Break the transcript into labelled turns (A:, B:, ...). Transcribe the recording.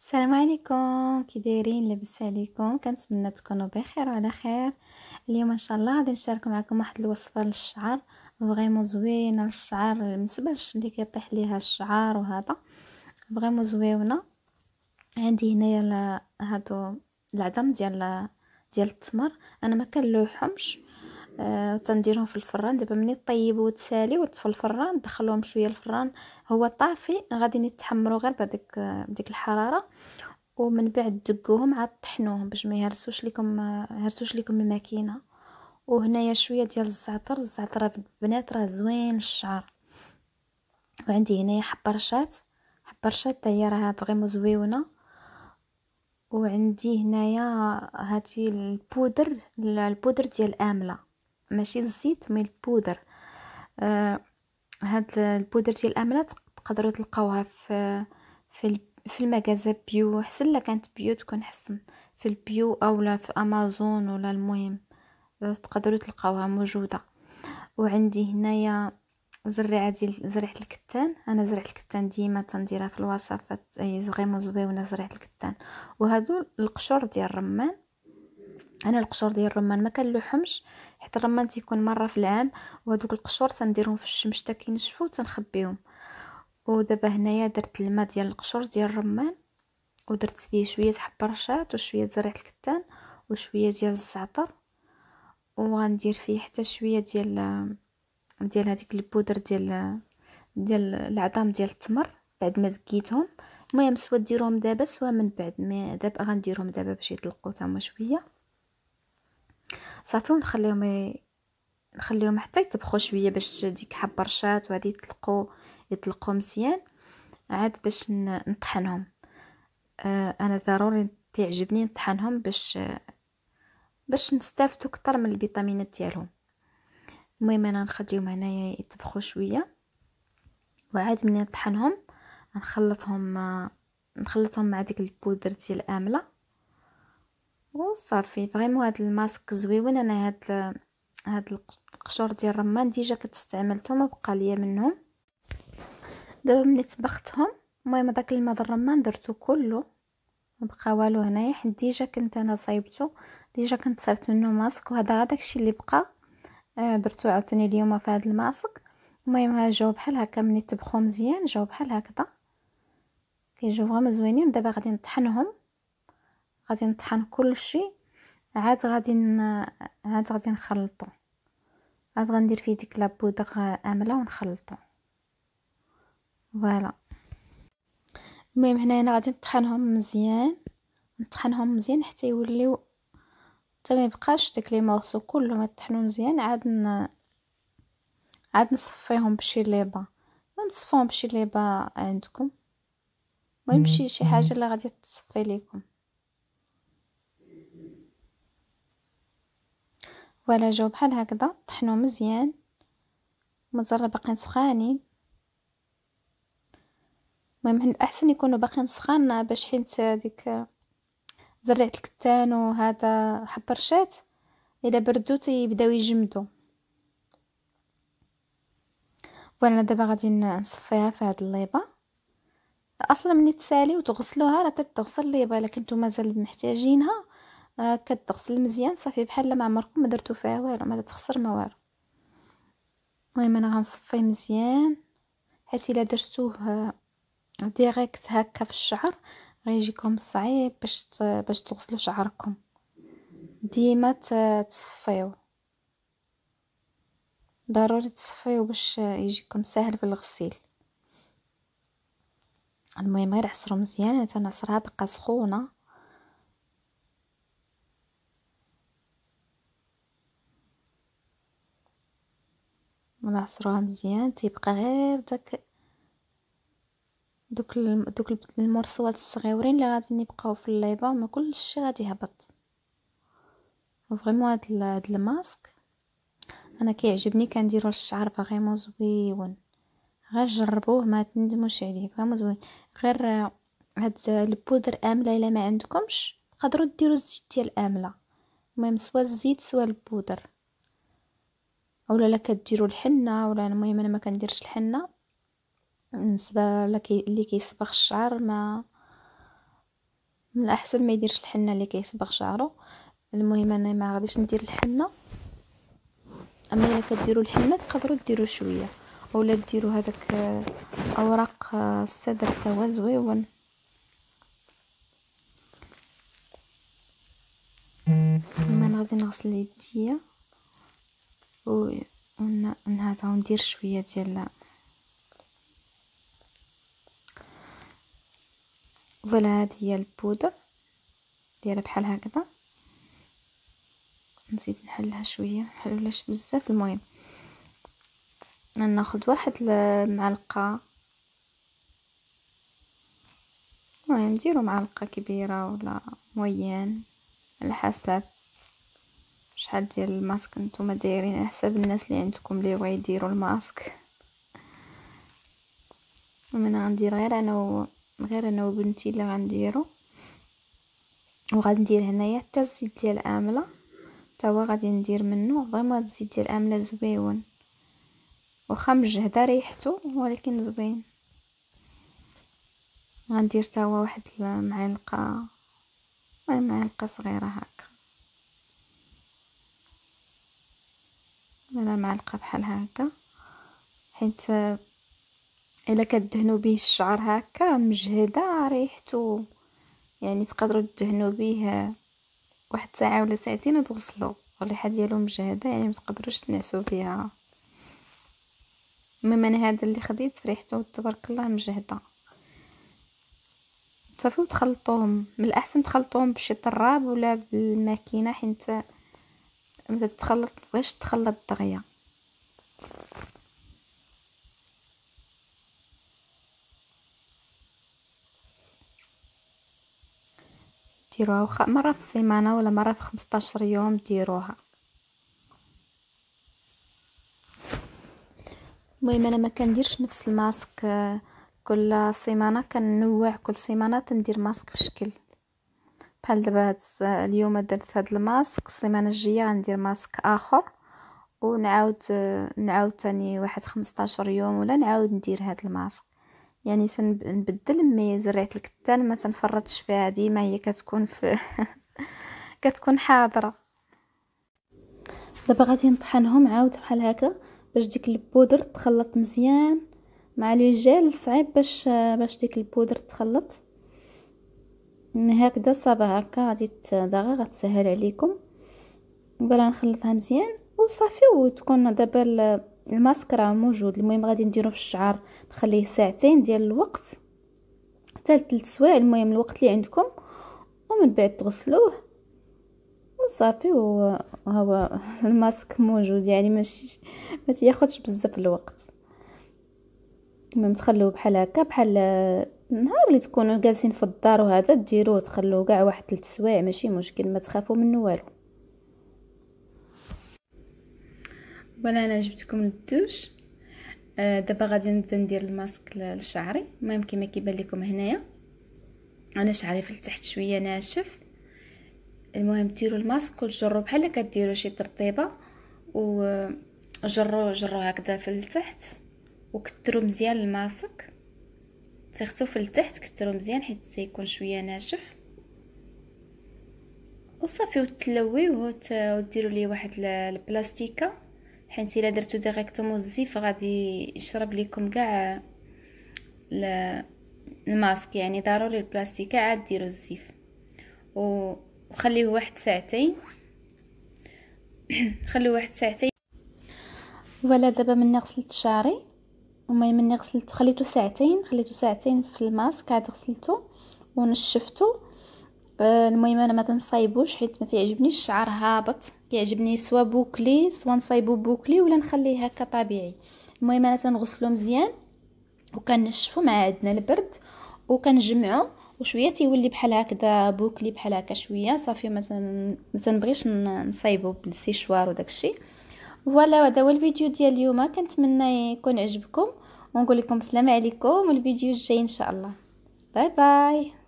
A: السلام عليكم كي دايرين لاباس عليكم كنتمنى تكونوا بخير وعلى خير اليوم ان شاء الله غادي نشارك معكم واحد الوصفه للشعر فريمون زوينه للشعر المسبش اللي كيطيح ليها الشعر وهذا فريمون زويونه عندي هنايا هادو العظم ديال ديال التمر انا ما كنلوحهمش آه، تنديرهم في الفران دابا ملي طيبوا وتسالي وتصفوا الفران دخلوهم شويه الفران هو طافي غادي يتحمروا غير بهذيك بديك الحراره ومن بعد دقوهم عاد طحنوهم باش ما يهرسوش لكم آه، هرسوش لكم الماكينه وهنايا شويه ديال الزعتر الزعتر البنات راه زوين للشعر وعندي هنايا حبرشات حبرشات هي راها فريمون زويونه وعندي هنايا هذه البودر البودر ديال امله ماشي الزيت مي البودر آه، هاد البودر ديال الاملات تقدروا تلقاوها في في في المغازه بيو حسن لا كانت بيو تكون حسن في البيو او لا في امازون ولا المهم آه، تقدروا تلقاوها موجوده وعندي هنايا زريعه ديال زريعه الكتان انا زريعه الكتان ديما تنديرها في الوصفات اي زغيمون زويونه زريعه الكتان وهادو القشور ديال الرمان انا القشور ديال الرمان ما كنلوحهمش حيت الرمان تيكون مره في العام وهذوك القشور تنديرهم في الشمس حتى كينشفوا تنخبيهم ودابا هنايا درت الماء ديال القشور ديال الرمان ودرت فيه شويه حبه رشات وشويه زريع الكتان وشويه ديال الزعتر وغندير فيه حتى شويه ديال ديال هذيك البودر ديال ديال العظام ديال التمر بعد ما زكيتهم المهم سوا ديروهم دابا سوا من بعد مي دابا غنديرهم دابا باش يطلقوا تما شويه صافي ونخليهم نخليهم حتى يطبخوا شويه باش ديك حب برشات وهادي يطلقوا يطلقوا مزيان عاد باش نطحنهم آه، انا ضروري تعجبني نطحنهم باش باش نستافدوا كتر من الفيتامينات ديالهم المهم انا نخليهم هنايا يطبخوا شويه وعاد من نطحنهم نخلطهم آه، نخلطهم مع ديك البودر ديال الامله وصافي فريمون هاد الماسك زويون انا هاد هاد القشور ديال الرمان ديجا كنت ما وبقى ليا منهم دابا ملي طبختهم المهم داك الماء ديال الرمان درتو كله مبقى والو هنايا حيت ديجا كنت انا صايبته ديجا كنت صايبت منه ماسك وهذا غير داكشي اللي بقى آه، درتو عاوتاني اليوم في هذا الماسك المهم ها آه، جاو بحال هكا ملي طبخو مزيان جاو بحال هكذا كيجيو فريمون زوينين دابا غادي نطحنهم غادي نطحن كلشي عاد غادي عاد غادي نخلطو عاد غندير فيه ديك لابودغ امله ونخلطو فوالا المهم هنايا غادي نطحنهم مزيان نطحنهم مزيان حتى يوليو حتى ما يبقاش داك لي مورسو كلهم طحنو مزيان عاد ن... عاد نصفيهم بشي ليبا نصفهم بشي ليبا عندكم المهم شي شي حاجه اللي غادي تصفي ليكم ولا جاو بحال هكذا طحنوه مزيان مازال باقيين سخانين المهم من الاحسن يكونوا باقيين سخان باش حيت ديك زريعه الكتان وهذا حبرشات الا بردو تيبداو يجمدوا وانا دابا غادي نصفيها في هاد الليبه اصلا ملي تسالي وتغسلوها راه تتغسل الليبه الا كنتو مازال محتاجينها آه، كتغسل مزيان صافي بحال ما عمركم ما درتو فيها والو ما تخسر ما والو المهم انا غنصفيه مزيان حيت الا درتوه ديريكت آه، هكا في الشعر غيجيكم صعيب باش باش تغسلوا شعركم ديما تصفيو ضروري تصفيو باش يجيكم ساهل في الغسيل المهم غير عصرو مزيان حتى نعصرها بقى سخونه ونعصروها مزيان تيبقى غير داك دوك دوك المرسوات الصغيورين اللي غادي يبقاو في الليبه ما كلشي غادي يهبط وفريمون هاد هاد الماسك انا كيعجبني كنديرو للشعر فريمون زويون غير جربوه ما تندموش عليه فريمون زوين غير هاد البودر امله الا ما عندكمش تقدروا ديروا الزيت ديال امله المهم سوا الزيت سوا البودر اولا لا كديروا الحنه ولا المهم انا ما كنديرش الحنه بالنسبه اللي كيصبغ الشعر ما من الاحسن ما يديرش الحنه اللي كيصبغ شعره المهم انا ما غاديش ندير الحنه اما الا كديروا الحنه تقدروا ديروا شويه اولا ديروا هذاك اوراق آه، الصدر تا هو زويون غادي نغسل يديا ونهضها وندير شويه ديال فوالا هذه هي البودر دايره بحال هكذا نزيد نحلها شويه حلولاش بزاف المهم ناخذ واحد المعلقه المهم ديروا معلقه كبيره ولا مويان على حسب شحال ديال الماسك نتوما دايرين على حساب الناس اللي عندكم اللي بغا يديروا الماسك انا غندير غير انا و... غير انا وبنتي اللي غنديرو وغندير هنايا حتى الزيت ديال الامله حتى هو غادي ندير منه فريمون الزيت ديال الامله زويون واخا مجهده ريحته ولكن زوين غندير حتى هو واحد المعلقه معلقه صغيره هكا ولا معلقه بحال هكا حيت الا كدهنوا به الشعر هكا مجهده ريحته يعني تقدروا تدهنوا به واحد ساعه ولا ساعتين وتغسلوا الريحه ديالو مجهده يعني ما تقدروش تنعسوا فيها المهم انا هذا اللي خديت ريحته تبارك الله مجهده صافي وتخلطوهم من الاحسن تخلطوهم بشي طراب ولا بالماكينه حيت متى تخلط واش تخلط الدغيا ديروها وخ... مرة في السيمانة ولا مرة في خمسطاشر يوم ديروها المهم انا ما كنديرش نفس الماسك آه، كل سيمانة كنوع كل سيمانة تندير ماسك في شكل بحال دابا اليوم درت هاد الماسك السيمانه الجايه غندير ماسك اخر ونعاود نعاود تاني واحد 15 يوم ولا نعاود ندير هاد الماسك يعني تنبدل مي زرعت الكتان ما تنفرطش فيها ديما هي كتكون في كتكون حاضره دابا غادي نطحنهم عاود بحال هكا باش ديك البودر تخلط مزيان مع لي جيل صعيب باش باش ديك البودر تخلط هكذا الصابع هكا غادي تدغى غتسهل عليكم بلا نخلطها مزيان وصافي وتكون دابا الماسك راه موجود المهم غادي نديرو في الشعر نخليه ساعتين ديال الوقت حتى لثلاث سوايع المهم الوقت اللي عندكم ومن بعد تغسلوه وصافي وهو الماسك موجود يعني ماشي ما تياخذش بزاف الوقت المهم تخلوه بحال هكا بحال النهار اللي تكونوا جالسين في الدار وهذا ديروه تخلوه كاع واحد 3 سوايع ماشي مشكل ما تخافوا منه والو ولا انا جبتكم الدوش آه، دابا غادي نبدا ندير الماسك لشعري المهم كما كيبان لكم هنايا انا شعري في التحت شويه ناشف المهم ديروا الماسك وتجروا بحال كديروا شي ترطيبه وجروا جروا هكذا في التحت وكثروا مزيان الماسك في التحت كترو مزيان حيت تيكون شويه ناشف وصافي وتلويوه وديروا ليه واحد البلاستيكه حيت الا درتو ديريكتومون الزيف غادي يشرب لكم كاع الماسك يعني ضروري البلاستيكه عاد ديروا الزيف وخليه واحد ساعتين خليه واحد ساعتين ولا دابا مني غسلت شعري المهم اني غسلته خليته ساعتين خليته ساعتين في الماسك عاد غسلته ونشفته آه المهم انا ما تنصايبوش حيت ما تعجبنيش الشعر هابط كيعجبني سوا بوكلي سوا نصايبو بوكلي ولا نخليه هكا طبيعي المهم انا تنغسلو مزيان وكنشفو مع عندنا البرد وكنجمعو وشويه تيولي بحال هكذا بوكلي بحال هكا شويه صافي ما تنبغيش نصايبو بالسيشوار وداكشي فوالا هذا هو الفيديو ديال اليوم كنتمنى يكون عجبكم ونقول لكم السلام عليكم والفيديو الجاي ان شاء الله باي باي